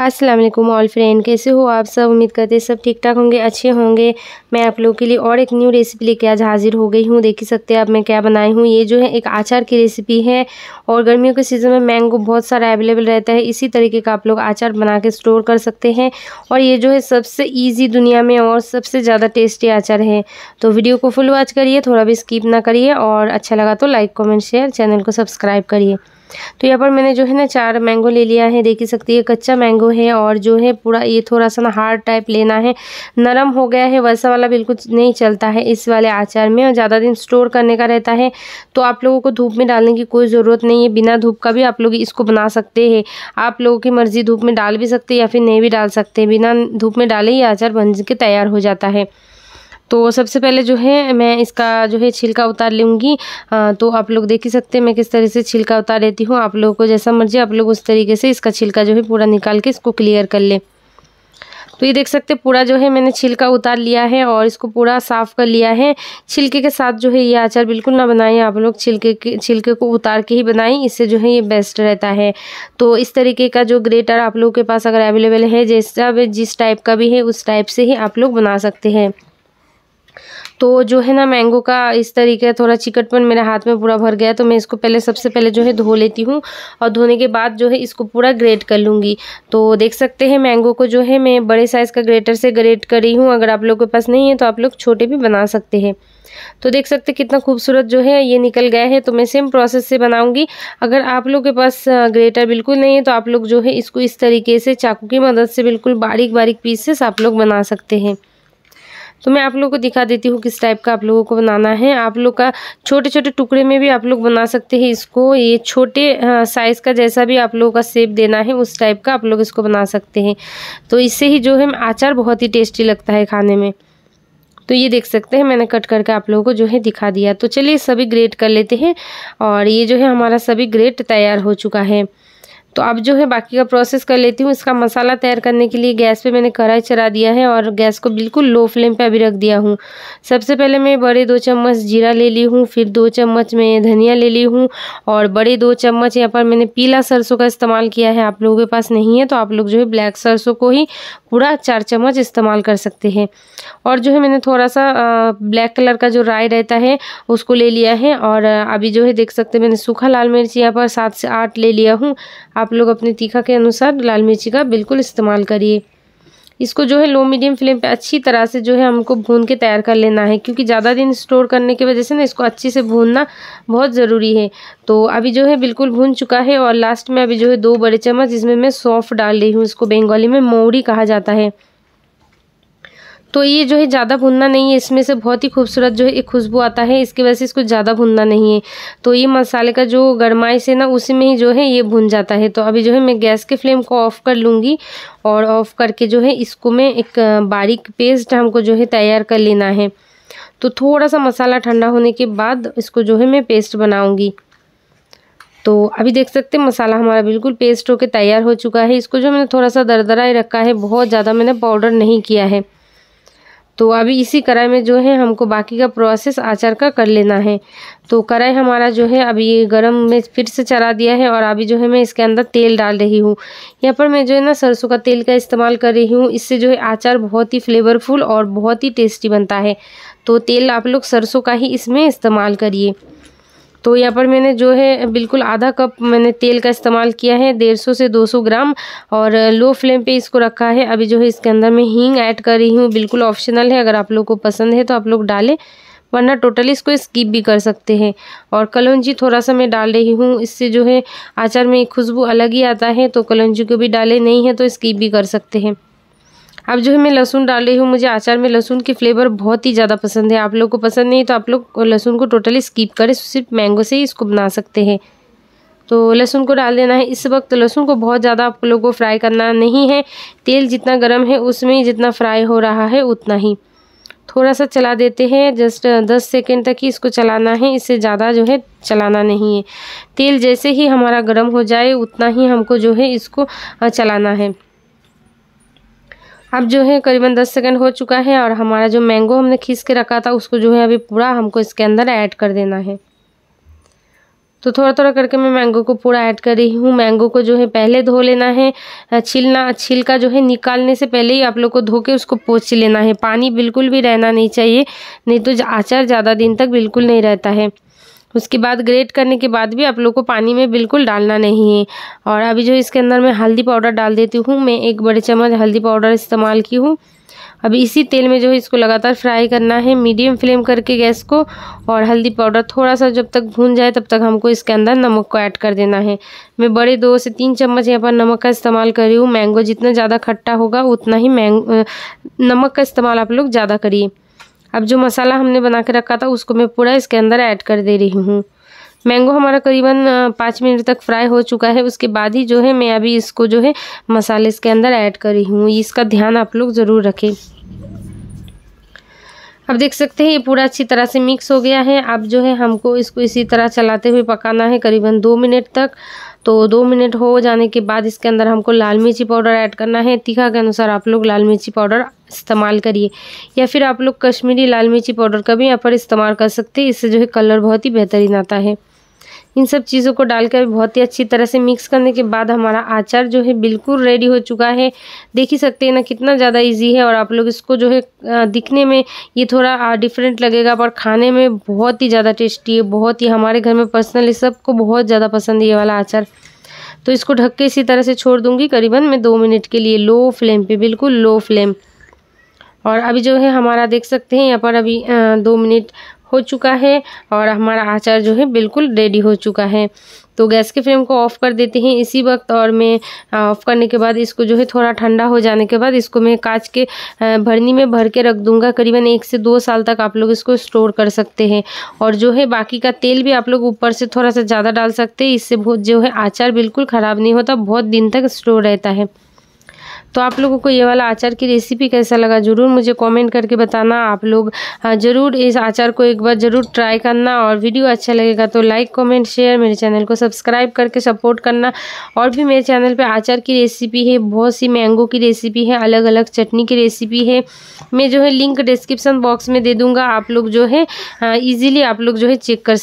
अस्सलाम वालेकुम all friend कैसे हो आप सब उम्मीद करते हैं सब ठीक ठाक होंगे अच्छे होंगे मैं आप लोगों के लिए और एक न्यू रेसिपी लेके आज हाजिर हो गई हूँ देख ही सकते हैं अब मैं क्या बनाई हूँ ये जो है एक आचार की रेसिपी है और गर्मियों के सीज़न में मैंगो बहुत सारा अवेलेबल रहता है इसी तरीके का आप लोग आचार बना के स्टोर कर सकते हैं और ये जो है सबसे ईजी दुनिया में और सबसे ज़्यादा टेस्टी आचार है तो वीडियो को फुल वॉच करिए थोड़ा भी स्किप ना करिए और अच्छा लगा तो लाइक कॉमेंट शेयर चैनल को सब्सक्राइब करिए तो यहाँ पर मैंने जो है ना चार मैंगो ले लिया है देख ही सकती है कच्चा मैंगो है और जो है पूरा ये थोड़ा सा ना हार्ड टाइप लेना है नरम हो गया है वैसा वाला बिल्कुल नहीं चलता है इस वाले आचार में और ज़्यादा दिन स्टोर करने का रहता है तो आप लोगों को धूप में डालने की कोई ज़रूरत नहीं है बिना धूप का भी आप लोग इसको बना सकते हैं आप लोगों की मर्ज़ी धूप में डाल भी सकते या फिर नहीं भी डाल सकते बिना धूप में डाले ये आचार बन के तैयार हो जाता है तो सबसे पहले जो है मैं इसका जो है छिलका उतार लूँगी तो आप लोग देख ही सकते हैं मैं किस तरह से छिलका उतार लेती हूँ आप लोगों को जैसा मर्जी आप लोग उस तरीके से इसका छिलका जो है पूरा निकाल के इसको क्लियर कर लें तो ये देख सकते हैं पूरा जो है मैंने छिलका उतार लिया है और इसको पूरा साफ़ कर लिया है छिलके के साथ जो है ये अचार बिल्कुल ना बनाएं आप लोग छिलके के छिलके को उतार के ही बनाएं इससे जो है ये बेस्ट रहता है तो इस तरीके का जो ग्रेटर आप लोगों के पास अगर अवेलेबल है जैसा जिस टाइप का भी है उस टाइप से ही आप लोग बना सकते हैं तो जो है ना मैंगो का इस तरीके थोड़ा चिकटपन मेरे हाथ में पूरा भर गया तो मैं इसको पहले सबसे पहले जो है धो लेती हूँ और धोने के बाद जो है इसको पूरा ग्रेट कर लूँगी तो देख सकते हैं मैंगो को जो है मैं बड़े साइज़ का ग्रेटर से ग्रेट कर रही हूँ अगर आप लोग के पास नहीं है तो आप लोग छोटे भी बना सकते हैं तो देख सकते कितना खूबसूरत जो है ये निकल गया है तो मैं सेम प्रोसेस से बनाऊंगी अगर आप लोग के पास ग्रेटर बिल्कुल नहीं है तो आप लोग जो है इसको इस तरीके से चाकू की मदद से बिल्कुल बारीक बारीक पीसेस आप लोग बना सकते हैं तो मैं आप लोगों को दिखा देती हूँ किस टाइप का आप लोगों को बनाना है आप लोग का छोटे छोटे टुकड़े में भी आप लोग बना सकते हैं इसको ये छोटे साइज़ का जैसा भी आप लोगों का सेप देना है उस टाइप का आप लोग इसको बना सकते हैं तो इससे ही जो है आचार बहुत ही टेस्टी लगता है खाने में तो ये देख सकते हैं मैंने कट करके आप लोगों को जो है दिखा दिया तो चलिए सभी ग्रेट कर लेते हैं और ये जो है हमारा सभी ग्रेट तैयार हो चुका है तो अब जो है बाकी का प्रोसेस कर लेती हूँ इसका मसाला तैयार करने के लिए गैस पे मैंने कढ़ाई चढ़ा दिया है और गैस को बिल्कुल लो फ्लेम पे अभी रख दिया हूँ सबसे पहले मैं बड़े दो चम्मच जीरा ले ली हूँ फिर दो चम्मच मैं धनिया ले ली हूँ और बड़े दो चम्मच यहाँ पर मैंने पीला सरसों का इस्तेमाल किया है आप लोगों के पास नहीं है तो आप लोग जो है ब्लैक सरसों को ही पूरा चार चम्मच इस्तेमाल कर सकते हैं और जो है मैंने थोड़ा सा ब्लैक कलर का जो राय रहता है उसको ले लिया है और अभी जो है देख सकते मैंने सूखा लाल मिर्च यहाँ पर सात से आठ ले लिया हूँ आप लोग अपने तीखा के अनुसार लाल मिर्ची का बिल्कुल इस्तेमाल करिए इसको जो है लो मीडियम फ्लेम पे अच्छी तरह से जो है हमको भून के तैयार कर लेना है क्योंकि ज़्यादा दिन स्टोर करने की वजह से ना इसको अच्छे से भूनना बहुत ज़रूरी है तो अभी जो है बिल्कुल भून चुका है और लास्ट में अभी जो है दो बड़े चम्मच जिसमें मैं सौंफ डाल रही हूँ इसको बंगाली में मोड़ी कहा जाता है तो ये जो है ज़्यादा भुनना नहीं है इसमें से बहुत ही खूबसूरत जो है एक खुशबू आता है इसकी वजह से इसको ज़्यादा भुनना नहीं है तो ये मसाले का जो गरमाइश है ना उसी में ही जो है ये भुन जाता है तो अभी जो है मैं गैस के फ्लेम को ऑफ़ कर लूँगी और ऑफ़ करके जो है इसको मैं एक बारीक पेस्ट हमको जो है तैयार कर लेना है तो थोड़ा सा मसाला ठंडा होने के बाद इसको जो है मैं पेस्ट बनाऊँगी तो अभी देख सकते हैं मसाला हमारा बिल्कुल पेस्ट होकर तैयार हो चुका है इसको जो मैंने थोड़ा सा दरदरा ही रखा है बहुत ज़्यादा मैंने पाउडर नहीं किया है तो अभी इसी कढ़ाई में जो है हमको बाकी का प्रोसेस आचार का कर लेना है तो कढ़ाई हमारा जो है अभी ये गर्म में फिर से चला दिया है और अभी जो है मैं इसके अंदर तेल डाल रही हूँ यहाँ पर मैं जो है ना सरसों का तेल का इस्तेमाल कर रही हूँ इससे जो है आचार बहुत ही फ्लेवरफुल और बहुत ही टेस्टी बनता है तो तेल आप लोग सरसों का ही इसमें इस्तेमाल करिए तो यहाँ पर मैंने जो है बिल्कुल आधा कप मैंने तेल का इस्तेमाल किया है डेढ़ सौ से दो सौ ग्राम और लो फ्लेम पर इसको रखा है अभी जो है इसके अंदर मैं हींग ऐड कर रही हूँ बिल्कुल ऑप्शनल है अगर आप लोग को पसंद है तो आप लोग डालें वरना टोटली इसको स्किप भी कर सकते हैं और कलौजी थोड़ा सा मैं डाल रही हूँ इससे जो है आचार में खुशबू अलग ही आता है तो कलौजी को भी डाले नहीं है तो स्किप भी कर सकते हैं अब जो है मैं लहसुन डाल रही हूँ मुझे अचार में लहसुन की फ्लेवर बहुत ही ज़्यादा पसंद है आप लोग को पसंद नहीं तो आप लोग लहसुन को टोटली स्किप करें सिर्फ मैंगो से ही इसको बना सकते हैं तो लहसुन को डाल देना है इस वक्त लहसुन को बहुत ज़्यादा आप लोगों को फ्राई करना नहीं है तेल जितना गर्म है उसमें जितना फ्राई हो रहा है उतना ही थोड़ा सा चला देते हैं जस्ट दस सेकेंड तक ही इसको चलाना है इससे ज़्यादा जो है चलाना नहीं है तेल जैसे ही हमारा गर्म हो जाए उतना ही हमको जो है इसको चलाना है अब जो है करीबन दस सेकंड हो चुका है और हमारा जो मैंगो हमने खींच के रखा था उसको जो है अभी पूरा हमको इसके अंदर ऐड कर देना है तो थोड़ा थोड़ा करके मैं मैंगो को पूरा ऐड कर रही हूँ मैंगो को जो है पहले धो लेना है छिलना छिलका जो है निकालने से पहले ही आप लोग को धो के उसको पोच लेना है पानी बिल्कुल भी रहना नहीं चाहिए नहीं तो आचार ज़्यादा दिन तक बिल्कुल नहीं रहता है उसके बाद ग्रेट करने के बाद भी आप लोग को पानी में बिल्कुल डालना नहीं है और अभी जो इसके अंदर मैं हल्दी पाउडर डाल देती हूँ मैं एक बड़े चम्मच हल्दी पाउडर इस्तेमाल की हूँ अब इसी तेल में जो है इसको लगातार फ्राई करना है मीडियम फ्लेम करके गैस को और हल्दी पाउडर थोड़ा सा जब तक भून जाए तब तक हमको इसके अंदर नमक को ऐड कर देना है मैं बड़े दो से तीन चम्मच यहाँ पर नमक का इस्तेमाल कर रही हूँ मैंगो जितना ज़्यादा खट्टा होगा उतना ही मैंग नमक का इस्तेमाल आप लोग ज़्यादा करिए अब जो मसाला हमने बना के रखा था उसको मैं पूरा इसके अंदर ऐड कर दे रही हूँ मैंगो हमारा करीबन पाँच मिनट तक फ्राई हो चुका है उसके बाद ही जो है मैं अभी इसको जो है मसाले इसके अंदर ऐड कर रही हूँ इसका ध्यान आप लोग ज़रूर रखें अब देख सकते हैं ये पूरा अच्छी तरह से मिक्स हो गया है अब जो है हमको इसको इसी तरह चलाते हुए पकाना है करीबन दो मिनट तक तो दो मिनट हो जाने के बाद इसके अंदर हमको लाल मिर्ची पाउडर ऐड करना है तीखा के अनुसार आप लोग लाल मिर्ची पाउडर इस्तेमाल करिए या फिर आप लोग कश्मीरी लाल मिर्ची पाउडर का भी यहाँ पर इस्तेमाल कर सकते हैं इससे जो है कलर बहुत ही बेहतरीन आता है इन सब चीज़ों को डालकर बहुत ही अच्छी तरह से मिक्स करने के बाद हमारा आचार जो है बिल्कुल रेडी हो चुका है देख ही सकते हैं ना कितना ज़्यादा इजी है और आप लोग इसको जो है दिखने में ये थोड़ा डिफरेंट लगेगा पर खाने में बहुत ही ज़्यादा टेस्टी है बहुत ही हमारे घर में पर्सनली सबको बहुत ज़्यादा पसंद है ये वाला आचार तो इसको ढक के इसी तरह से छोड़ दूँगी करीबन मैं दो मिनट के लिए लो फ्लेम पर बिल्कुल लो फ्लेम और अभी जो है हमारा देख सकते हैं यहाँ पर अभी दो मिनट हो चुका है और हमारा आचार जो है बिल्कुल रेडी हो चुका है तो गैस के फ्लेम को ऑफ़ कर देते हैं इसी वक्त और मैं ऑफ़ करने के बाद इसको जो है थोड़ा ठंडा हो जाने के बाद इसको मैं कांच के भरनी में भर के रख दूंगा करीबन एक से दो साल तक आप लोग इसको स्टोर कर सकते हैं और जो है बाकी का तेल भी आप लोग ऊपर से थोड़ा सा ज़्यादा डाल सकते हैं इससे बहुत जो है आचार बिल्कुल ख़राब नहीं होता बहुत दिन तक स्टोर रहता है तो आप लोगों को ये वाला अचार की रेसिपी कैसा लगा ज़रूर मुझे कमेंट करके बताना आप लोग ज़रूर इस अचार को एक बार ज़रूर ट्राई करना और वीडियो अच्छा लगेगा तो लाइक कमेंट शेयर मेरे चैनल को सब्सक्राइब करके सपोर्ट करना और भी मेरे चैनल पर अचार की रेसिपी है बहुत सी मैंगो की रेसिपी है अलग अलग चटनी की रेसिपी है मैं जो है लिंक डिस्क्रिप्सन बॉक्स में दे दूँगा आप लोग जो है ईजिली आप लोग जो है चेक कर